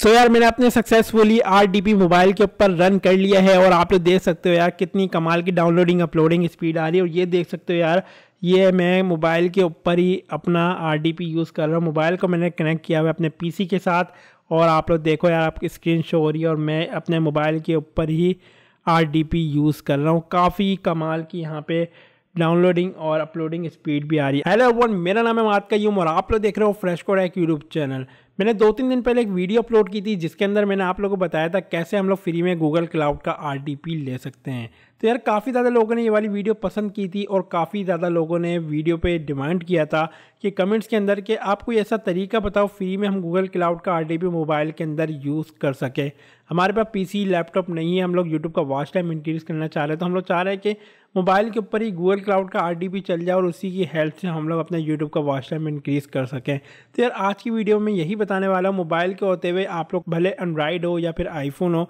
सो so यार मैंने अपने सक्सेसफुली आर मोबाइल के ऊपर रन कर लिया है और आप लोग देख सकते हो यार कितनी कमाल की डाउनलोडिंग अपलोडिंग स्पीड आ रही है और ये देख सकते हो यार ये मैं मोबाइल के ऊपर ही अपना आर यूज़ कर रहा हूँ मोबाइल को मैंने कनेक्ट किया हुआ है अपने पी के साथ और आप लोग देखो यार आपकी स्क्रीन शो हो रही है और मैं अपने मोबाइल के ऊपर ही आर यूज़ कर रहा हूँ काफ़ी कमाल की यहाँ पर डाउनलोडिंग और अपलोडिंग स्पीड भी आ रही है हेलो एवरीवन मेरा नाम है मात यूम और आप लोग देख रहे हो फ्रेश कोड एक यूट्यूब चैनल मैंने दो तीन दिन पहले एक वीडियो अपलोड की थी जिसके अंदर मैंने आप लोगों को बताया था कैसे हम लोग फ्री में गूगल क्लाउड का आर ले सकते हैं तो यार काफ़ी ज़्यादा लोगों ने ये वाली वीडियो पसंद की थी और काफ़ी ज़्यादा लोगों ने वीडियो पे डिमांड किया था कि कमेंट्स के अंदर कि आप कोई ऐसा तरीका बताओ फ्री में हम गूगल क्लाउड का आर मोबाइल के अंदर यूज़ कर सकें हमारे पास पीसी लैपटॉप नहीं है हम लोग यूट्यूब का वॉच टाइम इंक्रीज़ करना चाह रहे हैं तो हम लोग चाह रहे हैं कि मोबाइल के ऊपर ही गूगल क्लाउड का आर चल जाए और उसी की हेल्प से हम लोग अपने यूट्यूब का वॉच टाइम इंक्रीज़ कर सकें तो यार आज की वीडियो में यही बताने वाला हूँ मोबाइल के होते हुए आप लोग भले एंड्रॉयड हो या फिर आईफोन हो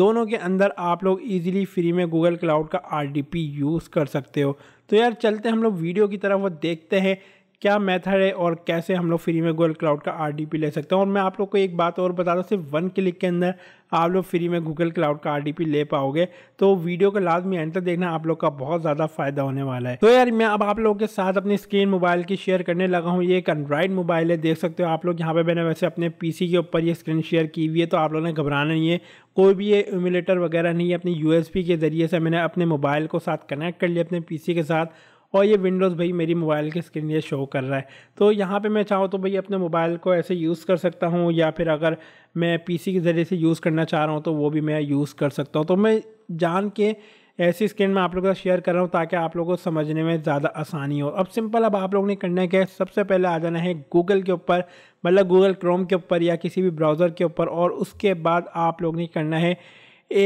दोनों के अंदर आप लोग इजीली फ्री में गूगल क्लाउड का आर यूज़ कर सकते हो तो यार चलते हम लोग वीडियो की तरफ वो देखते हैं क्या मेथड है और कैसे हम लोग फ्री में गूगल क्लाउड का आर ले सकते हैं और मैं आप लोग को एक बात और बता दूँ सिर्फ वन क्लिक के अंदर आप लोग फ्री में गूगल क्लाउड का आर ले पाओगे तो वीडियो को लाजमी में एंड तक देखना आप लोग का बहुत ज़्यादा फायदा होने वाला है तो यार मैं अब आप लोगों के साथ अपनी स्क्रीन मोबाइल की शेयर करने लगा हूँ ये एक एंड्रॉइड मोबाइल है देख सकते हो आप लोग यहाँ पे मैंने वैसे अपने पीसी के ऊपर ये स्क्रीन शेयर की हुई है तो आप लोगों ने घबराना नहीं है कोई भी ये इम्यूलेटर वगैरह नहीं है अपनी यू के ज़रिए से मैंने अपने मोबाइल को साथ कनेक्ट कर लिया अपने पी के साथ और ये विंडोज़ भाई मेरी मोबाइल की स्क्रीन ये शो कर रहा है तो यहाँ पे मैं चाहूँ तो भाई अपने मोबाइल को ऐसे यूज़ कर सकता हूँ या फिर अगर मैं पीसी के ज़रिए से यूज़ करना चाह रहा हूँ तो वो भी मैं यूज़ कर सकता हूँ तो मैं जान के ऐसी स्क्रीन में आप लोगों का शेयर कर रहा हूँ ताकि आप लोगों को समझने में ज़्यादा आसानी हो अब सिंपल अब आप लोगों ने करना क्या है सबसे पहले आ जाना है गूगल के ऊपर मतलब गूगल क्रोम के ऊपर या किसी भी ब्राउज़र के ऊपर और उसके बाद आप लोगों ने करना है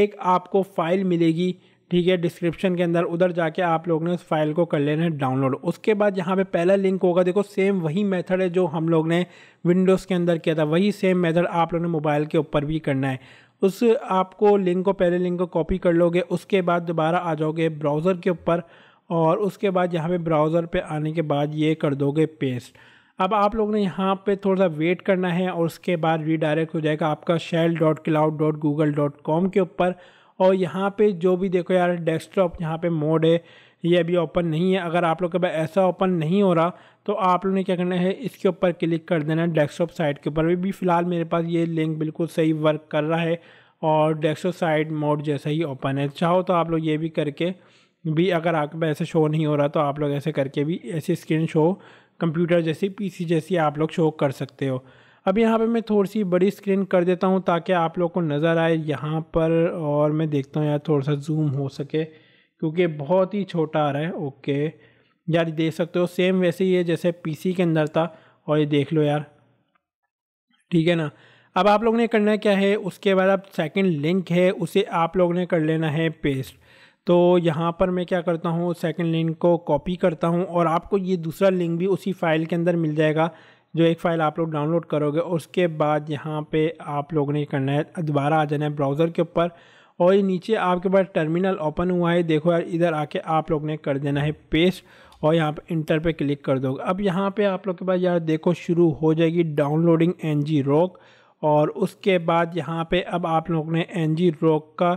एक आपको फ़ाइल मिलेगी ठीक है डिस्क्रिप्शन के अंदर उधर जाके आप लोग ने उस फाइल को कर लेना है डाउनलोड उसके बाद यहाँ पे पहला लिंक होगा देखो सेम वही मेथड है जो हम लोग ने विंडोज़ के अंदर किया था वही सेम मेथड आप लोग ने मोबाइल के ऊपर भी करना है उस आपको लिंक को पहले लिंक को कॉपी कर लोगे उसके बाद दोबारा आ जाओगे ब्राउज़र के ऊपर और उसके बाद यहाँ पे ब्राउज़र पर आने के बाद ये कर दोगे पेस्ट अब आप लोग ने यहाँ पे थोड़ा सा वेट करना है और उसके बाद रीडायरेक्ट हो जाएगा आपका shell dot cloud dot Google dot com के ऊपर और यहाँ पे जो भी देखो यार डेस्कटॉप यहाँ पे मोड है ये अभी ओपन नहीं है अगर आप लोग के पास ऐसा ओपन नहीं हो रहा तो आप लोग ने क्या करना है इसके ऊपर क्लिक कर देना है डेस्कटॉप साइट के ऊपर भी फ़िलहाल मेरे पास ये लिंक बिल्कुल सही वर्क कर रहा है और डेस्कटॉप साइट मोड जैसा ही ओपन है चाहो तो आप लोग ये भी करके भी अगर आपके पास ऐसे शो नहीं हो रहा तो आप लोग ऐसे करके भी ऐसी स्क्रीन शो कंप्यूटर जैसी पीसी जैसी आप लोग शो कर सकते हो अब यहाँ पे मैं थोड़ी सी बड़ी स्क्रीन कर देता हूँ ताकि आप लोग को नज़र आए यहाँ पर और मैं देखता हूँ यार थोड़ा सा जूम हो सके क्योंकि बहुत ही छोटा आ रहा है ओके यार देख सकते हो सेम वैसे ही है जैसे पीसी के अंदर था और ये देख लो यार ठीक है ना अब आप लोग ने करना क्या है उसके बाद अब सेकेंड लिंक है उसे आप लोग ने कर लेना है पेस्ट तो यहाँ पर मैं क्या करता हूँ सेकेंड लिंक को कॉपी करता हूँ और आपको ये दूसरा लिंक भी उसी फाइल के अंदर मिल जाएगा जो एक फ़ाइल आप लोग डाउनलोड करोगे उसके बाद यहाँ पे आप लोगों ने करना है दोबारा आ जाना है ब्राउज़र के ऊपर और ये नीचे आपके पास टर्मिनल ओपन हुआ है देखो यार इधर आके आप लोग ने कर देना है पेस्ट और यहाँ पे इंटर पे क्लिक कर दोगे अब यहाँ पे आप लोग के पास यार देखो शुरू हो जाएगी डाउनलोडिंग एन जी रोक और उसके बाद यहाँ पर अब आप लोग ने एन जी रोक का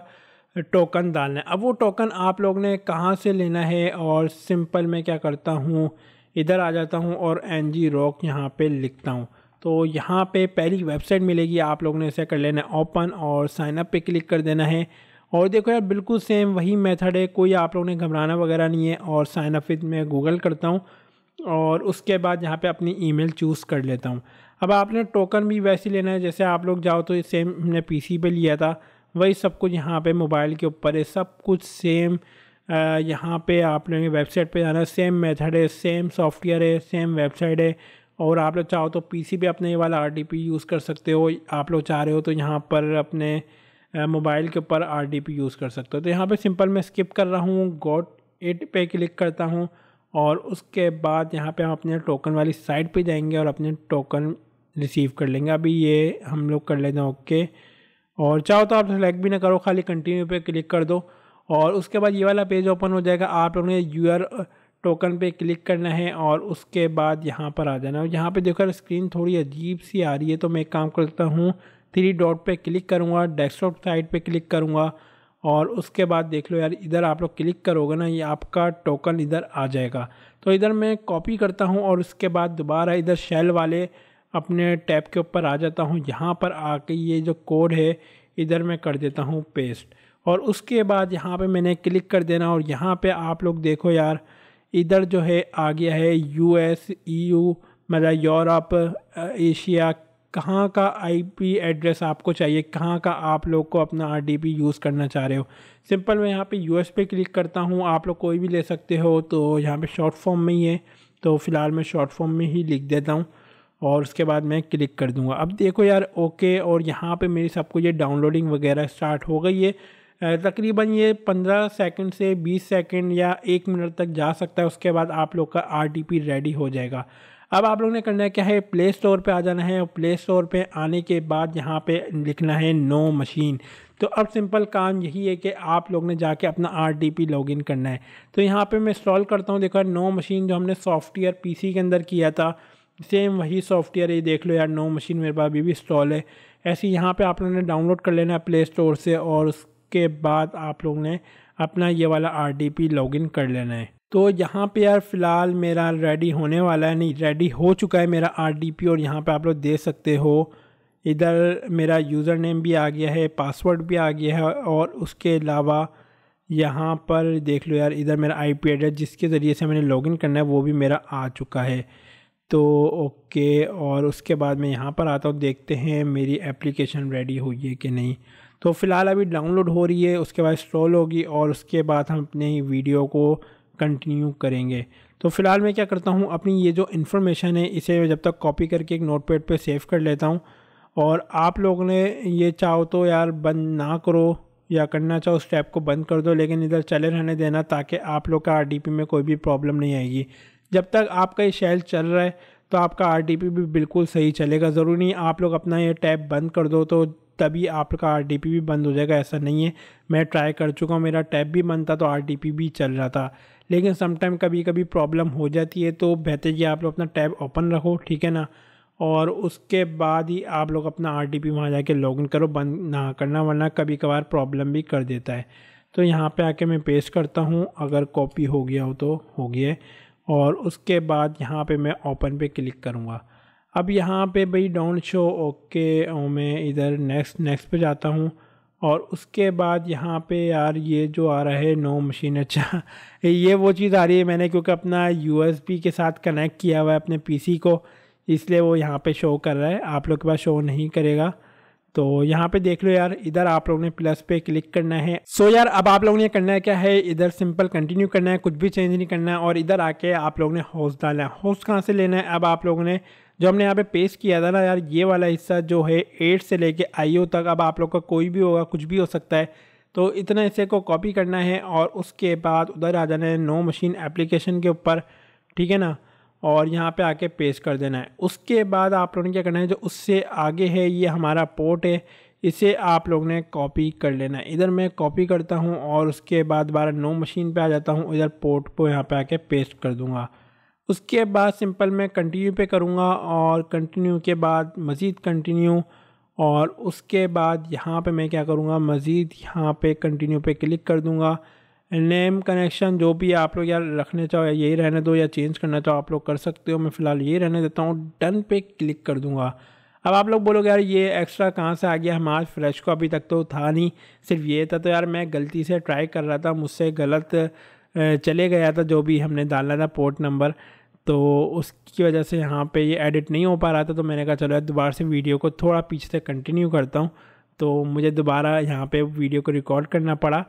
टोकन डालना है अब वो टोकन आप लोग ने कहाँ से लेना है और सिंपल मैं क्या करता हूँ इधर आ जाता हूँ और एन जी रॉक यहाँ पर लिखता हूँ तो यहाँ पे पहली वेबसाइट मिलेगी आप लोगों ने इसे कर लेना है ओपन और साइनअप पर पे क्लिक कर देना है और देखो यार बिल्कुल सेम वही मेथड है कोई आप लोगों ने घबराना वगैरह नहीं है और साइन अप विद मैं गूगल करता हूँ और उसके बाद यहाँ पे अपनी ईमेल चूज़ कर लेता हूँ अब आपने टोकन भी वैसे लेना है जैसे आप लोग जाओ तो सेम हमने पीसी पे लिया था वही सब कुछ यहाँ पे मोबाइल के ऊपर है सब कुछ सेम यहाँ पे आप लोगों की वेबसाइट पे जाना है सेम मेथड है सेम सॉफ्टवेयर है सेम वेबसाइट है और आप लोग चाहो तो पीसी पे अपने वाला आर यूज़ कर सकते हो आप लोग चाह रहे हो तो यहाँ पर अपने मोबाइल के ऊपर आर यूज़ कर सकते हो तो यहाँ पे सिंपल मैं स्किप कर रहा हूँ गॉट एट पे क्लिक करता हूँ और उसके बाद यहाँ पे हम अपने टोकन वाली साइट पे जाएंगे और अपने टोकन रिसीव कर लेंगे अभी ये हम लोग कर लेते हैं ओके और चाहो तो आप सेलेक्ट भी ना करो खाली कंटिन्यू पे क्लिक कर दो और उसके बाद ये वाला पेज ओपन हो जाएगा आप लोगों ने आर टोकन पे क्लिक करना है और उसके बाद यहाँ पर आ जाना है यहाँ पे देखो स्क्रीन थोड़ी अजीब सी आ रही है तो मैं एक काम करता हूँ थ्री डॉट पे क्लिक करूँगा डेस्कटॉप साइट पे क्लिक करूँगा और उसके बाद देख लो यार इधर आप लोग क्लिक करोगे ना ये आपका टोकन इधर आ जाएगा तो इधर मैं कॉपी करता हूँ और उसके बाद दोबारा इधर शेल वाले अपने टैब के ऊपर आ जाता हूँ यहाँ पर आके ये जो कोड है इधर मैं कर देता हूँ पेस्ट और उसके बाद यहाँ पे मैंने क्लिक कर देना और यहाँ पे आप लोग देखो यार इधर जो है आ गया है ई यू e मतलब यूरोप एशिया कहाँ का आईपी एड्रेस आपको चाहिए कहाँ का आप लोग को अपना आरडीपी यूज़ करना चाह रहे हो सिंपल मैं यहाँ पे यूएस पे क्लिक करता हूँ आप लोग कोई भी ले सकते हो तो यहाँ पे शॉर्ट फॉर्म में ही है तो फ़िलहाल मैं शॉर्ट फॉर्म में ही लिख देता हूँ और उसके बाद मैं क्लिक कर दूँगा अब देखो यार ओके और यहाँ पे मेरी सबको ये डाउनलोडिंग वगैरह स्टार्ट हो गई है तकरीबन ये पंद्रह सेकंड से बीस सेकंड या एक मिनट तक जा सकता है उसके बाद आप लोग का आर रेडी हो जाएगा अब आप लोग ने करना है क्या है प्ले स्टोर पर आ जाना है और प्ले स्टोर पर आने के बाद यहाँ पे लिखना है नो मशीन तो अब सिंपल काम यही है कि आप लोग ने जाके अपना आर टी पी लॉगिन करना है तो यहाँ पे मैं इंस्टॉल करता हूँ देखो नो मशीन जो हमने सॉफ्टवेयर पीसी के अंदर किया था सेम वही सॉफ्टवेयर ये देख लो यार नो मशीन मेरे पास अभी भी इंस्टॉल है ऐसे यहाँ पे आप लोगों ने डाउनलोड कर लेना है प्ले स्टोर से और उसके बाद आप लोग ने अपना ये वाला R D P log in कर लेना है तो यहाँ पे यार फ़िलहाल मेरा रेडी होने वाला है नहीं रेडी हो चुका है मेरा आर डी पी और यहाँ पे आप लोग दे सकते हो इधर मेरा यूज़र नेम भी आ गया है पासवर्ड भी आ गया है और उसके अलावा यहाँ पर देख लो यार इधर मेरा आई पी एड्रेस जिसके ज़रिए से मैंने लॉगिन करना है वो भी मेरा आ चुका है तो ओके और उसके बाद मैं यहाँ पर आता हूँ देखते हैं मेरी एप्लीकेशन रेडी हुई है कि नहीं तो फ़िलहाल अभी डाउनलोड हो रही है उसके बाद स्ट्रॉल होगी और उसके बाद हम अपने वीडियो को कंटिन्यू करेंगे तो फ़िलहाल मैं क्या करता हूँ अपनी ये जो इन्फॉर्मेशन है इसे मैं जब तक कॉपी करके एक नोट पैड पर सेव कर लेता हूँ और आप लोगों ने ये चाहो तो यार बंद ना करो या करना चाहो उस टैप को बंद कर दो लेकिन इधर चले रहने देना ताकि आप लोग का आर में कोई भी प्रॉब्लम नहीं आएगी जब तक आपका ये शेल चल रहा है तो आपका आर भी बिल्कुल सही चलेगा ज़रूरी नहीं आप लोग अपना ये टैप बंद कर दो तो तभी आपका आर भी बंद हो जाएगा ऐसा नहीं है मैं ट्राई कर चुका हूँ मेरा टैब भी बंद था तो आर भी चल रहा था लेकिन समटाइम कभी कभी प्रॉब्लम हो जाती है तो बेहतर ये आप लोग अपना टैब ओपन रखो ठीक है ना और उसके बाद ही आप लोग अपना आर टी पी वहाँ जाके लॉगिन करो बंद ना करना वरना कभी कभार प्रॉब्लम भी कर देता है तो यहाँ पे आके मैं पेस्ट करता हूँ अगर कॉपी हो गया हो तो हो गया और उसके बाद यहाँ पे मैं ओपन पे क्लिक करूँगा अब यहाँ पे भाई डोंट शो ओके मैं इधर नेक्स्ट नेक्स्ट पे जाता हूँ और उसके बाद यहाँ पे यार ये जो आ रहा है नो मशीन अच्छा ये वो चीज़ आ रही है मैंने क्योंकि अपना यू के साथ कनेक्ट किया हुआ है अपने पी को इसलिए वो यहाँ पे शो कर रहा है आप लोग के पास शो नहीं करेगा तो यहाँ पे देख लो यार इधर आप लोगों ने प्लस पे क्लिक करना है सो so यार अब आप लोगों ने करना है क्या है इधर सिंपल कंटिन्यू करना है कुछ भी चेंज नहीं करना है और इधर आके आप लोगों ने होस्ट डालना है होस्ट कहाँ से लेना है अब आप लोगों ने जो हमने यहाँ पे पेश किया था ना यार ये वाला हिस्सा जो है एट से लेके आईओ तक अब आप लोग का कोई भी होगा कुछ भी हो सकता है तो इतना हिस्से को कॉपी करना है और उसके बाद उधर आ जाना है नो मशीन एप्लीकेशन के ऊपर ठीक है ना और यहाँ पे आके पेश कर देना है उसके बाद आप लोगों ने क्या करना है जो उससे आगे है ये हमारा पोर्ट है इसे आप लोग ने कॉपी कर लेना है इधर मैं कॉपी करता हूँ और उसके बाद बारह नो मशीन पे आ जाता हूँ इधर पोर्ट को यहाँ पे आके पेस्ट कर दूँगा उसके बाद सिंपल मैं कंटिन्यू पे करूँगा और कंटिन्यू के बाद मज़ीद कंटिन्यू और उसके बाद यहाँ पे मैं क्या करूँगा मज़ीद यहाँ पे कंटिन्यू पे क्लिक कर दूँगा नेम कनेक्शन जो भी आप लोग यार रखने चाहो या यही रहने दो या चेंज करना चाहो आप लोग कर सकते हो मैं फ़िलहाल यही रहने देता हूँ डन पे क्लिक कर दूँगा अब आप लोग बोलोगे यार ये एक्स्ट्रा कहाँ से आ गया हमारे फ्लैश को अभी तक तो था नहीं सिर्फ ये था तो यार मैं गलती से ट्राई कर रहा था मुझसे गलत चले गया था जो भी हमने डाला था पोर्ट नंबर तो उसकी वजह से यहाँ पे ये एडिट नहीं हो पा रहा था तो मैंने कहा चलो यार दोबारा से वीडियो को थोड़ा पीछे से कंटिन्यू करता हूँ तो मुझे दोबारा यहाँ पे वीडियो को रिकॉर्ड करना पड़ा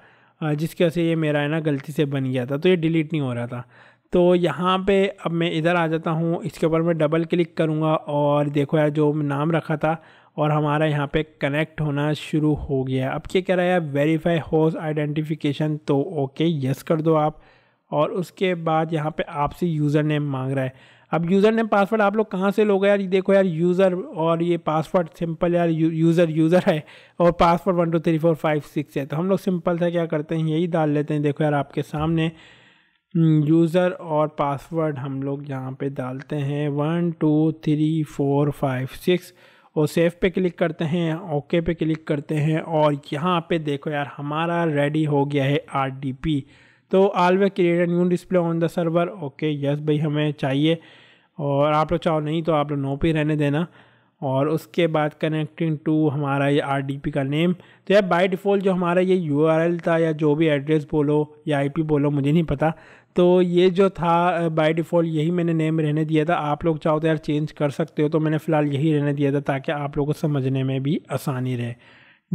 जिसकी वजह से ये मेरा है ना गलती से बन गया था तो ये डिलीट नहीं हो रहा था तो यहाँ पे अब मैं इधर आ जाता हूँ इसके ऊपर मैं डबल क्लिक करूँगा और देखो यार जो नाम रखा था और हमारा यहाँ पे कनेक्ट होना शुरू हो गया अब क्या कह रहा है वेरीफाई होस्ट आइडेंटिफिकेशन तो ओके यस कर दो आप और उसके बाद यहाँ पे आपसे यूज़र नेम मांग रहा है अब यूज़र नेम पासवर्ड आप लोग कहाँ से लोगे यार देखो यार यूज़र और ये पासवर्ड सिंपल यार यूज़र यूज़र है और password one two three four five six है तो हम लोग सिंपल से क्या करते हैं यही डाल लेते हैं देखो यार आपके सामने यूज़र हम्म, और पासवर्ड हम लोग यहाँ पे डालते हैं one two three four five six और सेफ पे क्लिक करते हैं ओके पे क्लिक करते हैं और यहाँ पे देखो यार हमारा रेडी हो गया है आर डी पी तो always create new display on the server okay yes भाई हमें चाहिए और आप लोग चाहो नहीं तो आप लोग नो पे रहने देना और उसके बाद कनेक्टिंग टू हमारा ये आर का नेम तो यार बाय डिफ़ॉल्ट जो हमारा ये यू था या जो भी एड्रेस बोलो या आईपी बोलो मुझे नहीं पता तो ये जो था बाय डिफ़ॉल्ट यही मैंने नेम रहने दिया था आप लोग चाहो तो यार चेंज कर सकते हो तो मैंने फ़िलहाल यही रहने दिया था ताकि आप लोगों को समझने में भी आसानी रहे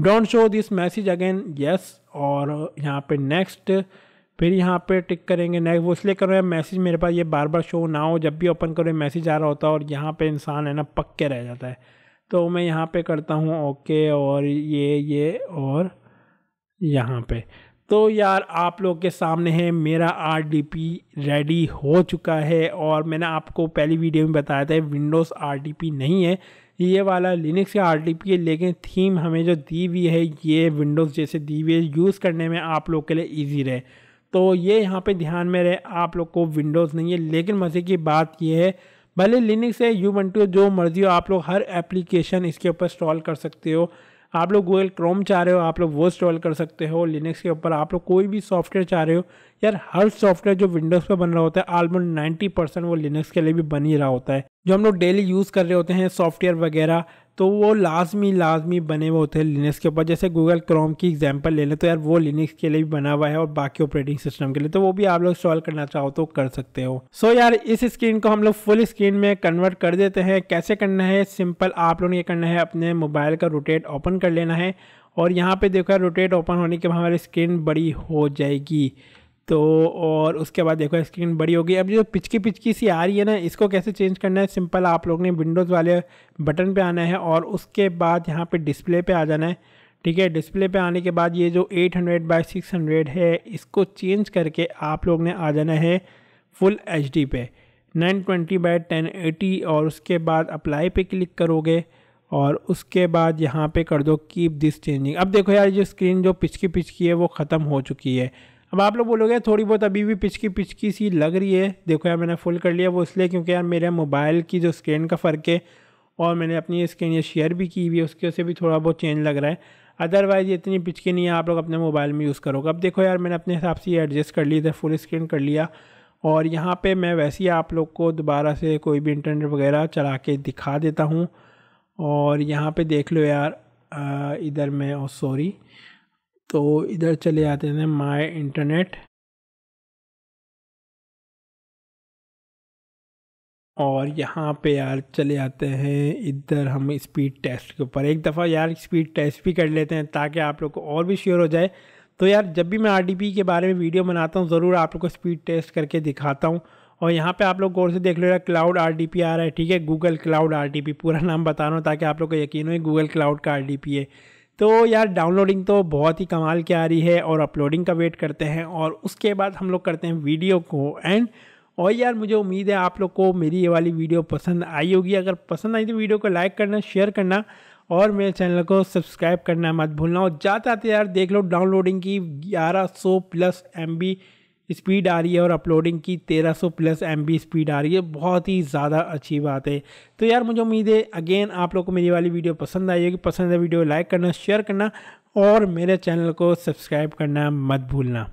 don't show this message again yes और यहाँ पर नेक्स्ट फिर यहाँ पे टिक करेंगे नेक्स्ट वो इसलिए कर रहे हैं मैसेज मेरे पास ये बार बार शो ना हो जब भी ओपन करो मैसेज आ रहा होता है और यहाँ पे इंसान है ना पक के रह जाता है तो मैं यहाँ पे करता हूँ ओके और ये ये और यहाँ पे तो यार आप लोग के सामने है मेरा आर रेडी हो चुका है और मैंने आपको पहली वीडियो में बताया था विंडोज़ आर नहीं है ये वाला लिनक्स का आर है लेकिन थीम हमें जो दी हुई है ये विंडोज़ जैसे दी हुई है यूज़ करने में आप लोग के लिए ईजी रहे तो ये यहाँ पे ध्यान में रहे आप लोग को विंडोज़ नहीं है लेकिन मज़े की बात ये है भले लिनिक्स है यू वन जो मर्जी हो आप लोग हर एप्लीकेशन इसके ऊपर इंस्टॉल कर सकते हो आप लोग गूगल क्रोम चाह रहे हो आप लोग वो इंस्टॉल कर सकते हो लिनक्स के ऊपर आप लोग कोई भी सॉफ्टवेयर चाह रहे हो यार हर सॉफ्टवेयर जो विंडोज़ पर बन रहा होता है ऑलमोस्ट नाइन्टी परसेंट वो लिनक्स के लिए भी बन ही रहा होता है जो हम लोग डेली यूज़ कर रहे होते हैं सॉफ्टवेयर वगैरह तो वो लाजमी लाजमी बने हुए होते हैं लिनक्स के ऊपर जैसे गूगल क्रोम की एग्जाम्पल ले लें तो यार वो लिनक्स के लिए भी बना हुआ है और बाकी ऑपरेटिंग सिस्टम के लिए तो वो भी आप लोग सॉल्व करना चाहो तो कर सकते हो सो so यार इस स्क्रीन को हम लोग फुल स्क्रीन में कन्वर्ट कर देते हैं कैसे करना है सिंपल आप लोगों ने करना है अपने मोबाइल का रोटेट ओपन कर लेना है और यहाँ पे देखो यार रोटेट ओपन होने के बाद हमारी स्क्रीन बड़ी हो जाएगी तो और उसके बाद देखो स्क्रीन बड़ी होगी अब जो पिचकी पिचकी सी आ रही है ना इसको कैसे चेंज करना है सिंपल आप लोग ने विंडोज़ वाले बटन पे आना है और उसके बाद यहाँ पे डिस्प्ले पे आ जाना है ठीक है डिस्प्ले पे आने के बाद ये जो 800 हंड्रेड बाई सिक्स है इसको चेंज करके आप लोग ने आ जाना है फुल एच डी पे नाइन ट्वेंटी टेन एटी और उसके बाद अप्लाई पर क्लिक करोगे और उसके बाद यहाँ पर कर दो कीप दिस चेंजिंग अब देखो यार जो स्क्रीन जो पिचकी पिचकी है वो ख़त्म हो चुकी है अब आप लोग बोलोगे थोड़ी बहुत अभी भी पिचकी पिचकी सी लग रही है देखो यार मैंने फुल कर लिया वो इसलिए क्योंकि यार मेरे मोबाइल की जो स्क्रीन का फ़र्क है और मैंने अपनी स्क्रीन ये शेयर भी की हुई है उसके से भी थोड़ा बहुत चेंज लग रहा है अदरवाइज़ ये इतनी पिचकी नहीं है आप लोग अपने मोबाइल में यूज़ करोगे अब देखो यार मैंने अपने हिसाब से ये एडजस्ट कर ली इधर फुल स्क्रीन कर लिया और यहाँ पर मैं वैसे ही आप लोग को दोबारा से कोई भी इंटरनेट वगैरह चला के दिखा देता हूँ और यहाँ पर देख लो यार इधर मैं और oh, सॉरी तो इधर चले जाते हैं माई इंटरनेट और यहाँ पे यार चले आते हैं इधर हम स्पीड टेस्ट के ऊपर एक दफ़ा यार स्पीड टेस्ट भी कर लेते हैं ताकि आप लोग को और भी श्योर हो जाए तो यार जब भी मैं आर के बारे में वीडियो बनाता हूँ ज़रूर आप लोग को स्पीड टेस्ट करके दिखाता हूँ और यहाँ पे आप लोग गौर से देख लो यार क्लाउड आर आ रहा है ठीक है गूगल क्लाउड आर पूरा नाम बता रहा हूँ ताकि आप लोग को यकीन हो गूगल क्लाउड का आर है तो यार डाउनलोडिंग तो बहुत ही कमाल की आ रही है और अपलोडिंग का वेट करते हैं और उसके बाद हम लोग करते हैं वीडियो को एंड और यार मुझे उम्मीद है आप लोग को मेरी ये वाली वीडियो पसंद आई होगी अगर पसंद आई तो वीडियो को लाइक करना शेयर करना और मेरे चैनल को सब्सक्राइब करना मत भूलना और जाते आते यार देख लो डाउनलोडिंग की 1100 प्लस एम स्पीड आ रही है और अपलोडिंग की 1300 प्लस एम स्पीड आ रही है बहुत ही ज़्यादा अच्छी बात है तो यार मुझे उम्मीद है अगेन आप लोग को मेरी वाली वीडियो पसंद आई होगी पसंद है वीडियो लाइक करना शेयर करना और मेरे चैनल को सब्सक्राइब करना मत भूलना